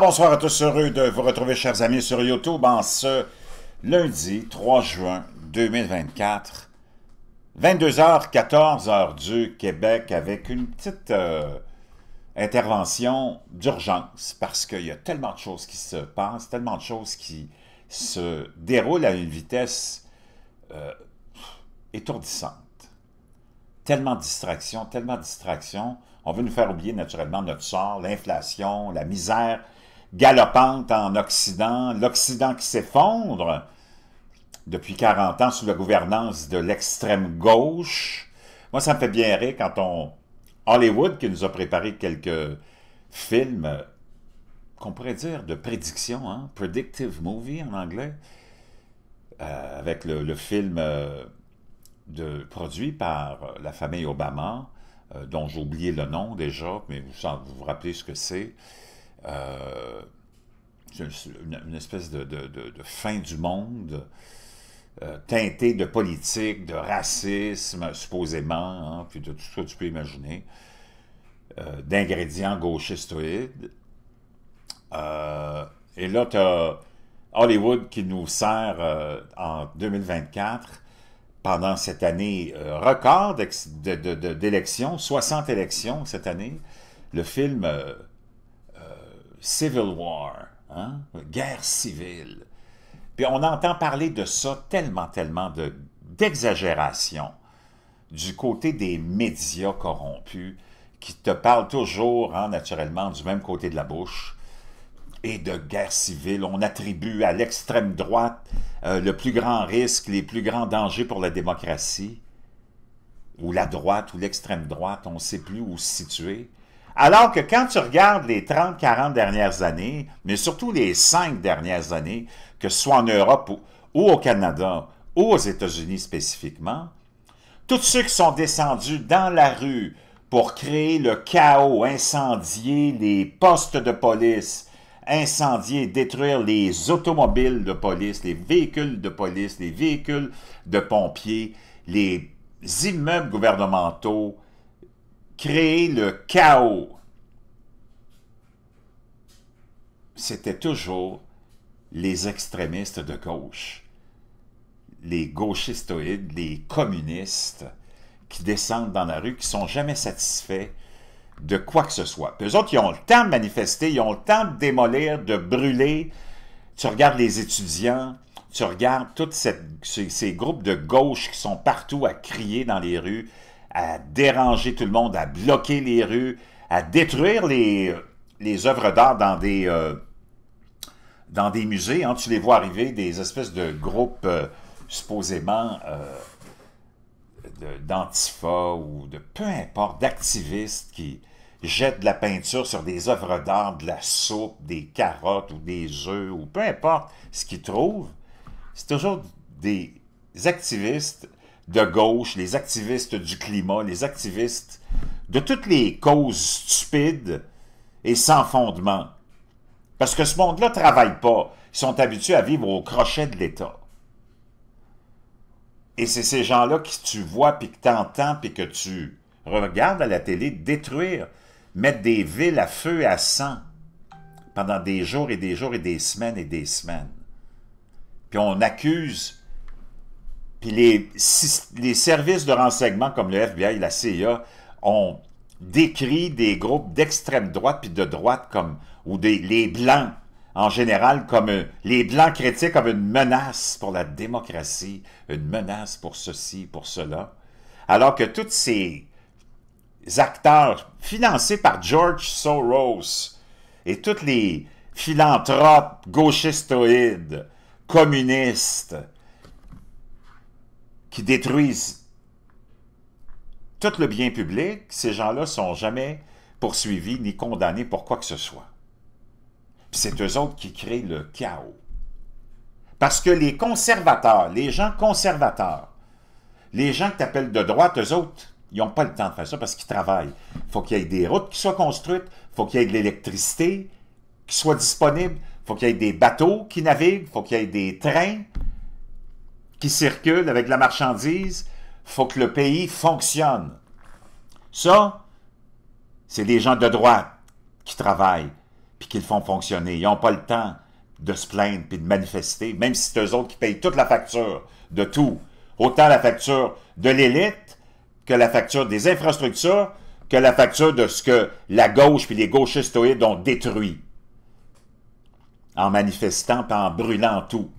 bonsoir à tous, heureux de vous retrouver, chers amis, sur YouTube en ce lundi 3 juin 2024, 22h, 14h du Québec, avec une petite euh, intervention d'urgence, parce qu'il y a tellement de choses qui se passent, tellement de choses qui se déroulent à une vitesse euh, étourdissante. Tellement de distractions, tellement de distractions. On veut nous faire oublier naturellement notre sort, l'inflation, la misère, galopante en Occident, l'Occident qui s'effondre depuis 40 ans sous la gouvernance de l'extrême gauche. Moi, ça me fait bien rire quand on... Hollywood qui nous a préparé quelques films euh, qu'on pourrait dire de prédiction, hein, predictive movie en anglais, euh, avec le, film euh, produit par la famille Obama, dont j'ai oublié le nom déjà, mais vous vous rappelez ce que c'est. Euh, une, espèce de, fin du monde euh, teintée de politique, de racisme, supposément, hein, puis de tout ce que tu peux imaginer, euh, d'ingrédients gauchistoïdes. Euh, et là, tu as Hollywood qui nous sert en 2024 pendant cette année record d'élections, 60 élections cette année, le film Civil War, hein? guerre civile. Puis on entend parler de ça tellement, tellement d'exagération du côté des médias corrompus qui te parlent toujours, hein, naturellement, du même côté de la bouche et de guerre civile. On attribue à l'extrême droite euh, le plus grand risque, les plus grands dangers pour la démocratie, ou la droite ou l'extrême droite, on ne sait plus où se situer. Alors que quand tu regardes les 30-40 dernières années, mais surtout les 5 dernières années, que ce soit en Europe ou, au Canada ou aux États-Unis spécifiquement, tous ceux qui sont descendus dans la rue pour créer le chaos, incendier les postes de police, incendier, détruire les automobiles de police, les véhicules de police, les véhicules de pompiers, les immeubles gouvernementaux, créer le chaos. C'était toujours les extrémistes de gauche, les gauchistoïdes, les communistes qui descendent dans la rue, qui ne sont jamais satisfaits de quoi que ce soit. Puis eux autres, ils ont le temps de manifester, ils ont le temps de démolir, de brûler. Tu regardes les étudiants, tu regardes tous ces groupes de gauche qui sont partout à crier dans les rues, à déranger tout le monde, à bloquer les rues, à détruire les, les œuvres d'art dans des euh, dans des musées. Hein, tu les vois arriver, des espèces de groupes euh, supposément euh, d'antifa ou de peu importe, d'activistes qui jettent de la peinture sur des œuvres d'art, de la soupe, des carottes ou des œufs ou peu importe ce qu'ils trouvent. C'est toujours des activistes de gauche, les activistes du climat, les activistes de toutes les causes stupides et sans fondement. Parce que ce monde-là ne travaille pas. Ils sont habitués à vivre au crochet de l'État. Et c'est ces gens-là que tu vois, puis que tu entends, puis que tu regardes à la télé détruire, mettre des villes à feu et à sang pendant des jours et des jours et des semaines et des semaines. Puis on accuse puis les, services de renseignement comme le FBI et la CIA ont décrit des groupes d'extrême droite puis de droite comme, ou des, les Blancs en général comme euh, les blancs chrétiens comme une menace pour la démocratie, une menace pour ceci, pour cela, alors que tous ces acteurs financés par George Soros et tous les philanthropes gauchistoïdes, communistes, détruisent tout le bien public, ces gens-là sont jamais poursuivis ni condamnés pour quoi que ce soit. c'est eux autres qui créent le chaos. Parce que les conservateurs, les gens conservateurs, les gens que tu de droite, eux autres, ils n'ont pas le temps de faire ça parce qu'ils travaillent. Il faut qu'il y ait des routes qui soient construites, il faut qu'il y ait de l'électricité qui soit disponible, il faut qu'il y ait des bateaux qui naviguent, il faut qu'il y ait des trains, qui circulent avec la marchandise, faut que le pays fonctionne. Ça, c'est des gens de droite qui travaillent puis qui le font fonctionner. Ils n'ont pas le temps de se plaindre puis de manifester, même si c'est eux autres qui payent toute la facture de tout. Autant la facture de l'élite que la facture des infrastructures que la facture de ce que la gauche puis les gauchistes ont détruit en manifestant et en brûlant tout.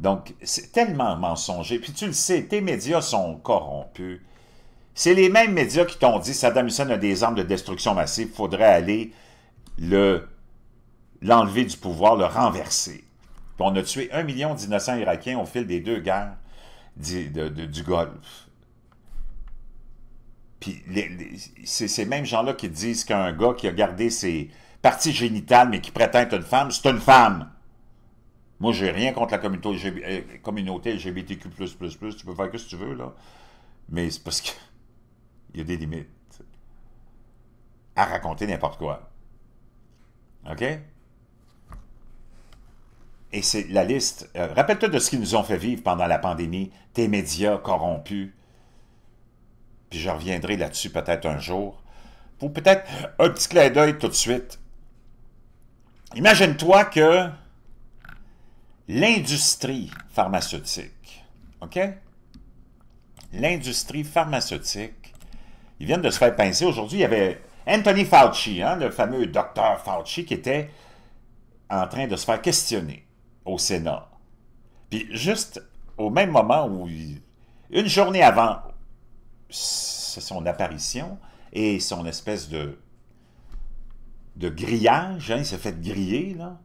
Donc, c'est tellement mensonger. Puis tu le sais, tes médias sont corrompus. C'est les mêmes médias qui t'ont dit Saddam Hussein a des armes de destruction massive, il faudrait aller le l'enlever du pouvoir, le renverser. Puis on a tué un million d'innocents irakiens au fil des deux guerres du, du Golfe. Puis c'est ces mêmes gens-là qui disent qu'un gars qui a gardé ses parties génitales mais qui prétend être une femme, c'est une femme. Moi, j'ai rien contre la communauté, euh, LGBTQ++, tu peux faire que ce que tu veux, là. Mais c'est parce que il y a des limites à raconter n'importe quoi. OK? Et c'est la liste. Euh, rappelle-toi de ce qu'ils nous ont fait vivre pendant la pandémie, tes médias corrompus. Puis je reviendrai là-dessus peut-être un jour. Pour peut-être un petit clin d'œil tout de suite. Imagine-toi que l'industrie pharmaceutique. OK? L'industrie pharmaceutique. Ils viennent de se faire pincer. Aujourd'hui, il y avait Anthony Fauci, hein, le fameux docteur Fauci, qui était en train de se faire questionner au Sénat. Puis juste au même moment où, une journée avant son apparition et son espèce de, de grillage, hein, il s'est fait griller, là,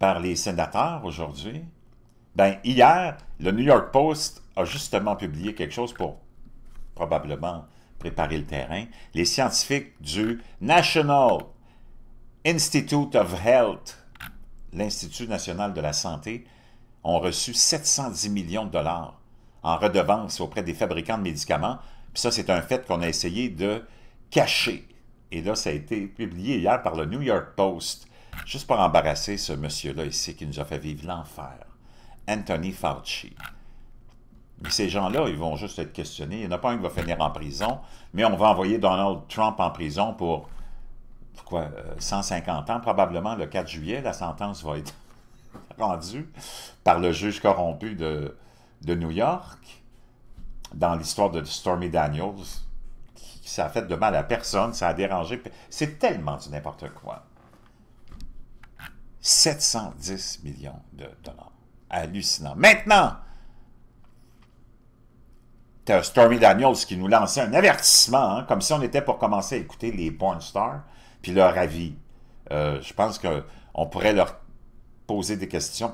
par les sénateurs aujourd'hui, ben hier, le New York Post a justement publié quelque chose pour probablement préparer le terrain. Les scientifiques du National Institute of Health, l'Institut national de la santé, ont reçu 710 millions de dollars en redevances auprès des fabricants de médicaments. Puis ça, c'est un fait qu'on a essayé de cacher. Et là, ça a été publié hier par le New York Post. Juste pour embarrasser ce monsieur-là ici qui nous a fait vivre l'enfer, Anthony Fauci. Mais ces gens-là, ils vont juste être questionnés. Il n'y en a pas un qui va finir en prison, mais on va envoyer Donald Trump en prison pour, 150 euh, ans, probablement le 4 juillet. La sentence va être rendue par le juge corrompu de, de New York dans l'histoire de Stormy Daniels. Ça a fait de mal à personne, ça a dérangé. C'est tellement du n'importe quoi. 710 millions de dollars. Hallucinant. Maintenant, as Stormy Daniels qui nous lançait un avertissement, hein, comme si on était pour commencer à écouter les porn stars, puis leur avis. Euh, je pense qu'on pourrait leur poser des questions,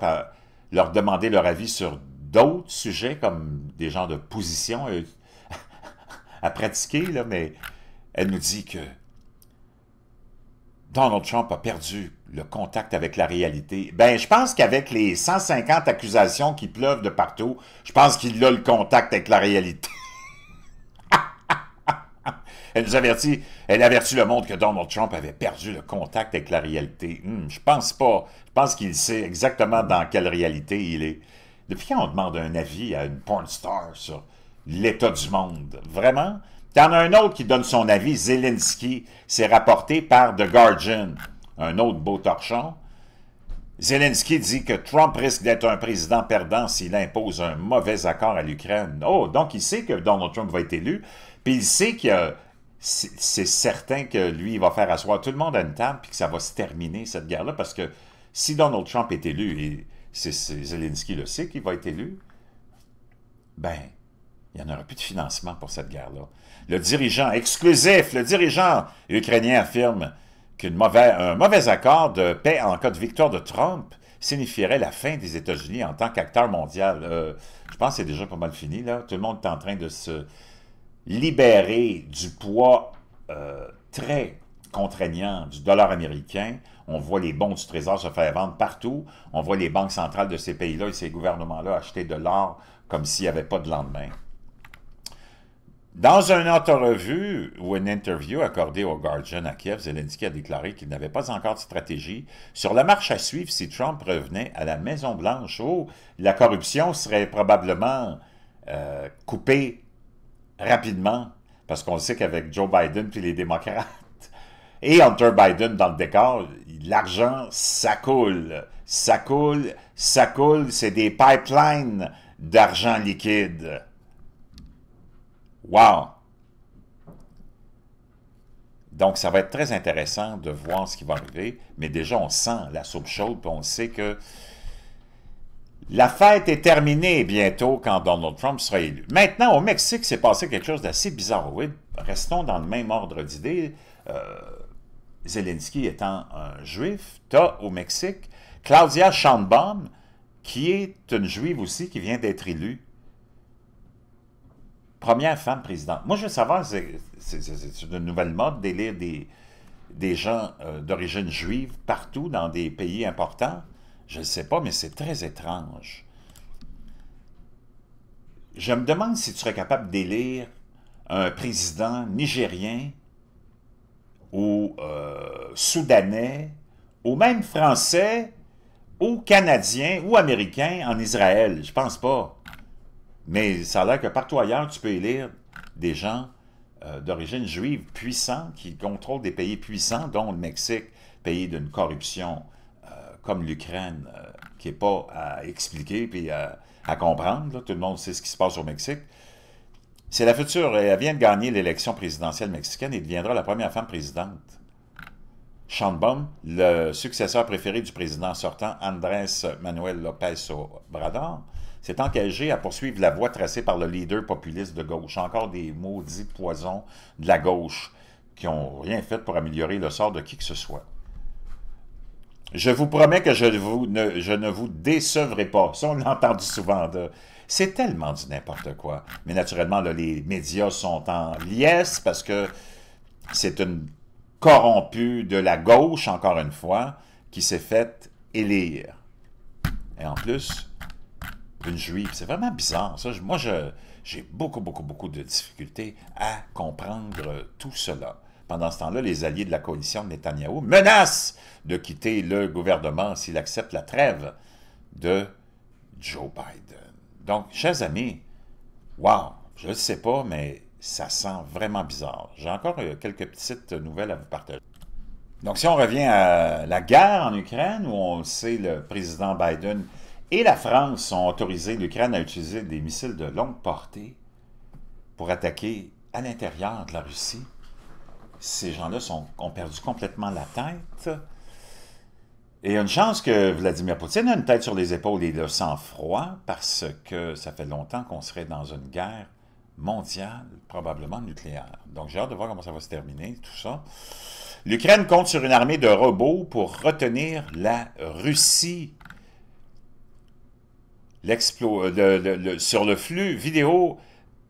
leur demander leur avis sur d'autres sujets, comme des genres de positions euh, à pratiquer, mais elle nous dit que Donald Trump a perdu le contact avec la réalité. Ben, je pense qu'avec les 150 accusations qui pleuvent de partout, je pense qu'il a le contact avec la réalité. elle nous avertit, elle avertit le monde que Donald Trump avait perdu le contact avec la réalité. Hmm, je pense pas. Je pense qu'il sait exactement dans quelle réalité il est. Depuis quand on demande un avis à une porn star sur l'état du monde? Vraiment? T'en as un autre qui donne son avis, Zelensky. C'est rapporté par The Guardian un autre beau torchon. Zelensky dit que Trump risque d'être un président perdant s'il impose un mauvais accord à l'Ukraine. Oh, donc il sait que Donald Trump va être élu, puis il sait que c'est certain que lui, il va faire asseoir tout le monde à une table, puis que ça va se terminer, cette guerre-là, parce que si Donald Trump est élu, et Zelensky le sait qu'il va être élu, ben, il n'y en aura plus de financement pour cette guerre-là. Le dirigeant exclusif, le dirigeant ukrainien affirme qu'un mauvais, mauvais accord de paix en cas de victoire de Trump signifierait la fin des États-Unis en tant qu'acteur mondial. Euh, je pense que c'est déjà pas mal fini. Là. Tout le monde est en train de se libérer du poids euh, très contraignant du dollar américain. On voit les bons du Trésor se faire vendre partout. On voit les banques centrales de ces pays-là et ces gouvernements-là acheter de l'or comme s'il n'y avait pas de lendemain. Dans un une entrevue ou une interview accordée au Guardian à Kiev, Zelensky a déclaré qu'il n'avait pas encore de stratégie sur la marche à suivre si Trump revenait à la Maison-Blanche. Oh, la corruption serait probablement euh, coupée rapidement, parce qu'on sait qu'avec Joe Biden puis les démocrates et Hunter Biden dans le décor, l'argent, ça coule, ça coule, ça coule, c'est des pipelines d'argent liquide. Wow! Donc, ça va être très intéressant de voir ce qui va arriver, mais déjà, on sent la soupe chaude, puis on sait que la fête est terminée bientôt quand Donald Trump sera élu. Maintenant, au Mexique, s'est passé quelque chose d'assez bizarre. Oui, restons dans le même ordre d'idées. Euh, Zelensky étant un juif, t'as au Mexique Claudia Schandbaum, qui est une juive aussi, qui vient d'être élue première femme présidente. Moi, je veux savoir, c'est une nouvelle mode d'élire des, des gens euh, d'origine juive partout dans des pays importants. Je ne sais pas, mais c'est très étrange. Je me demande si tu serais capable d'élire un président nigérien ou euh, soudanais ou même français ou canadien ou américain en Israël. Je ne pense pas. Mais ça a l'air que partout ailleurs, tu peux élire des gens euh, d'origine juive puissants qui contrôlent des pays puissants, dont le Mexique, pays d'une corruption euh, comme l'Ukraine, euh, qui n'est pas à expliquer et à, comprendre. Tout le monde sait ce qui se passe au Mexique. C'est la future. Elle vient de gagner l'élection présidentielle mexicaine et deviendra la première femme présidente. Baum, le successeur préféré du président sortant Andrés Manuel López Obrador, s'est engagé à poursuivre la voie tracée par le leader populiste de gauche. Encore des maudits poisons de la gauche qui n'ont rien fait pour améliorer le sort de qui que ce soit. Je vous promets que je, ne, vous décevrai pas. Ça, on l'a entendu souvent. C'est tellement du n'importe quoi. Mais naturellement, les médias sont en liesse parce que c'est une corrompue de la gauche, encore une fois, qui s'est faite élire. Et en plus, une juive. C'est vraiment bizarre. Ça. Moi, j'ai beaucoup, beaucoup, beaucoup de difficultés à comprendre tout cela. Pendant ce temps-là, les alliés de la coalition de Netanyahou menacent de quitter le gouvernement s'il accepte la trêve de Joe Biden. Donc, chers amis, wow, je ne sais pas, mais ça sent vraiment bizarre. J'ai encore euh, quelques petites nouvelles à vous partager. Donc, si on revient à la guerre en Ukraine, où on sait, le président Biden et la France ont autorisé l'Ukraine à utiliser des missiles de longue portée pour attaquer à l'intérieur de la Russie. Ces gens-là ont perdu complètement la tête. Et il y a une chance que Vladimir Poutine a une tête sur les épaules et le sang-froid, parce que ça fait longtemps qu'on serait dans une guerre mondiale, probablement nucléaire. Donc j'ai hâte de voir comment ça va se terminer, tout ça. L'Ukraine compte sur une armée de robots pour retenir la Russie euh, sur le flux vidéo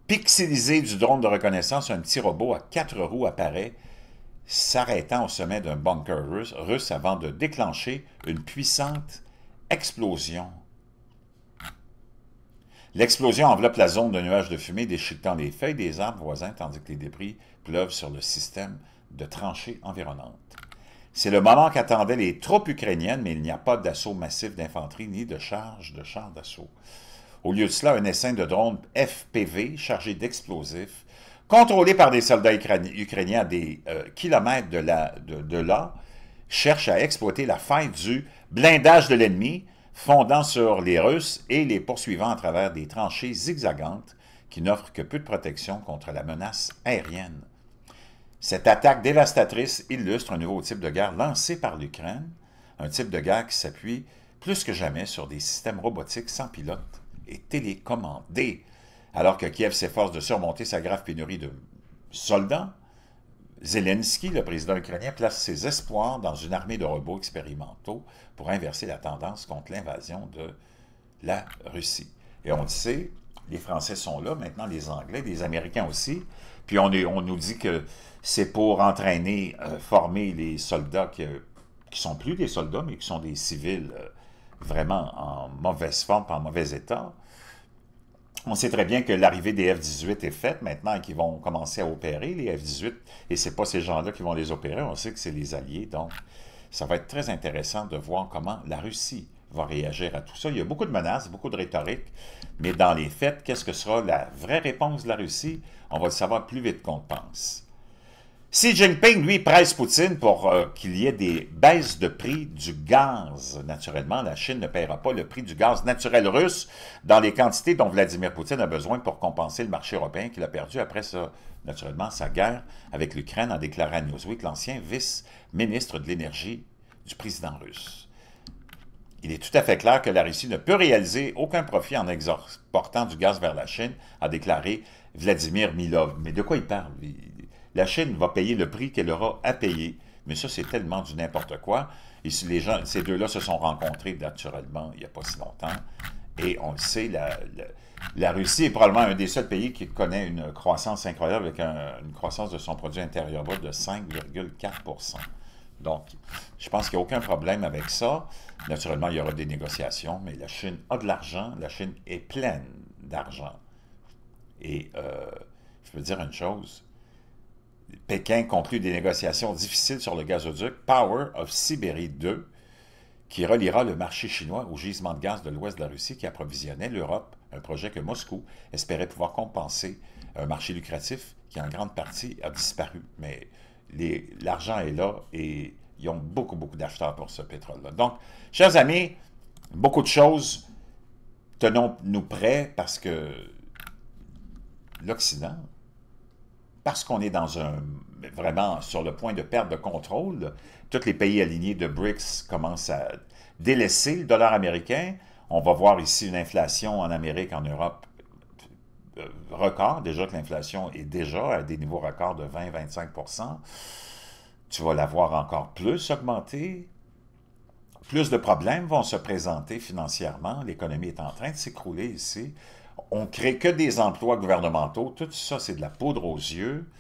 pixelisé du drone de reconnaissance, un petit robot à quatre roues apparaît, s'arrêtant au sommet d'un bunker russe, russe avant de déclencher une puissante explosion. L'explosion enveloppe la zone de nuages de fumée, déchiquetant les feuilles des arbres voisins, tandis que les débris pleuvent sur le système de tranchées environnantes. C'est le moment qu'attendaient les troupes ukrainiennes, mais il n'y a pas d'assaut massif d'infanterie ni de charge de chars d'assaut. Au lieu de cela, un essaim de drones FPV chargé d'explosifs, contrôlés par des soldats ukrainiens à des euh, kilomètres de, là, cherche à exploiter la faille du blindage de l'ennemi, fondant sur les Russes et les poursuivant à travers des tranchées zigzagantes qui n'offrent que peu de protection contre la menace aérienne. Cette attaque dévastatrice illustre un nouveau type de guerre lancé par l'Ukraine, un type de guerre qui s'appuie plus que jamais sur des systèmes robotiques sans pilote et télécommandés. Alors que Kiev s'efforce de surmonter sa grave pénurie de soldats, Zelensky, le président ukrainien, place ses espoirs dans une armée de robots expérimentaux pour inverser la tendance contre l'invasion de la Russie. Et on le sait, les Français sont là, maintenant les Anglais, les Américains aussi. Puis on, nous dit que c'est pour entraîner, euh, former les soldats qui, ne sont plus des soldats, mais qui sont des civils euh, vraiment en mauvaise forme, en mauvais état. On sait très bien que l'arrivée des F-18 est faite maintenant et qu'ils vont commencer à opérer les F-18. Et c'est pas ces gens-là qui vont les opérer, on sait que c'est les Alliés. Donc, ça va être très intéressant de voir comment la Russie va réagir à tout ça. Il y a beaucoup de menaces, beaucoup de rhétorique, mais dans les faits, qu'est-ce que sera la vraie réponse de la Russie? On va le savoir plus vite qu'on pense. Xi Jinping, lui, presse Poutine pour euh, qu'il y ait des baisses de prix du gaz. Naturellement, la Chine ne paiera pas le prix du gaz naturel russe dans les quantités dont Vladimir Poutine a besoin pour compenser le marché européen qu'il a perdu après, ça, naturellement, sa guerre avec l'Ukraine, en déclarant à Newsweek l'ancien vice-ministre de l'énergie du président russe. Il est tout à fait clair que la Russie ne peut réaliser aucun profit en exportant du gaz vers la Chine, a déclaré Vladimir Milov. Mais de quoi il parle? La Chine va payer le prix qu'elle aura à payer, mais ça, c'est tellement du n'importe quoi. Et ces deux-là se sont rencontrés naturellement il n'y a pas si longtemps, et on le sait, la, la, Russie est probablement un des seuls pays qui connaît une croissance incroyable avec une croissance de son produit intérieur brut de 5,4 donc, je pense qu'il n'y a aucun problème avec ça. Naturellement, il y aura des négociations, mais la Chine a de l'argent. La Chine est pleine d'argent. Et euh, je peux dire une chose. Pékin conclut des négociations difficiles sur le gazoduc Power of Sibérie 2, qui reliera le marché chinois au gisement de gaz de l'ouest de la Russie qui approvisionnait l'Europe, un projet que Moscou espérait pouvoir compenser, un marché lucratif qui en grande partie a disparu. Mais l'argent est là et ils ont beaucoup, beaucoup d'acheteurs pour ce pétrole-là. Donc, chers amis, beaucoup de choses. Tenons-nous prêts parce que l'Occident, parce qu'on est dans un vraiment sur le point de perdre de contrôle, tous les pays alignés de BRICS commencent à délaisser le dollar américain. On va voir ici une inflation en Amérique, en Europe euh, record, déjà que l'inflation est déjà à des niveaux records de 20-25 tu vas la voir encore plus augmenter. Plus de problèmes vont se présenter financièrement. L'économie est en train de s'écrouler ici. On ne crée que des emplois gouvernementaux. Tout ça, c'est de la poudre aux yeux.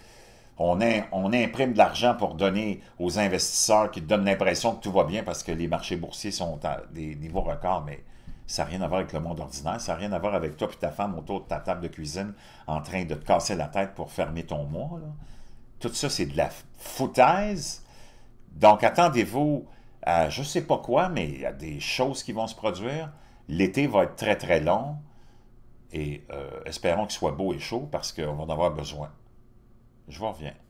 On, on imprime de l'argent pour donner aux investisseurs qui donnent l'impression que tout va bien parce que les marchés boursiers sont à des niveaux records, mais ça n'a rien à voir avec le monde ordinaire. Ça n'a rien à voir avec toi et ta femme autour de ta table de cuisine en train de te casser la tête pour fermer ton mois. Tout ça, c'est de la foutaise. Donc, attendez-vous à je ne sais pas quoi, mais il des choses qui vont se produire. L'été va être très, très long. Et euh, espérons qu'il soit beau et chaud parce qu'on va en avoir besoin. Je vous reviens.